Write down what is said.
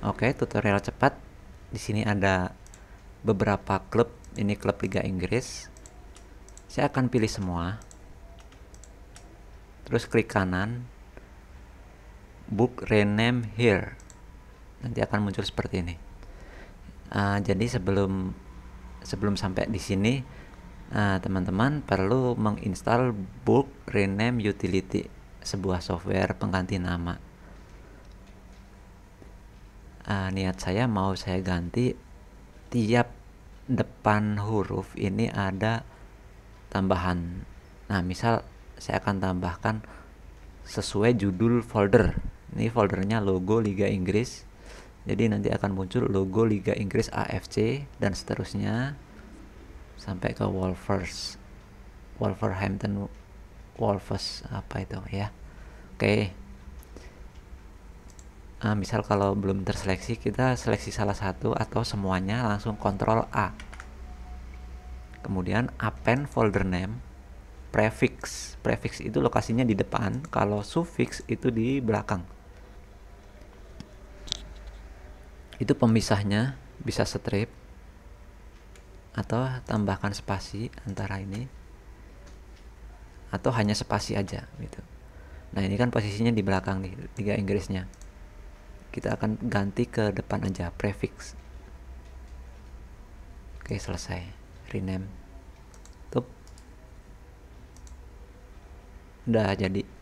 Oke, okay, tutorial cepat. Di sini ada beberapa klub. Ini klub Liga Inggris. Saya akan pilih semua. Terus klik kanan. Book rename here. Nanti akan muncul seperti ini. Uh, jadi sebelum sebelum sampai di sini, ah, teman-teman uh, perlu menginstal book rename utility sebuah software pengganti nama uh, niat saya mau saya ganti tiap depan huruf ini ada tambahan nah misal saya akan tambahkan sesuai judul folder ini foldernya logo Liga Inggris jadi nanti akan muncul logo Liga Inggris AFC dan seterusnya sampai ke Wolvers Wolverhampton Wolves apa itu ya oke okay uh, misal kalau belum terseleksi kita seleksi salah satu atau semuanya langsung kontrol A kemudian append folder name prefix prefix itu lokasinya di depan kalau suffix itu di belakang itu pemisahnya bisa strip atau tambahkan spasi antara ini atau hanya spasi aja gitu nah ini kan posisinya di belakang nih tiga Inggrisnya kita akan ganti ke depan aja prefix oke selesai rename tuh udah jadi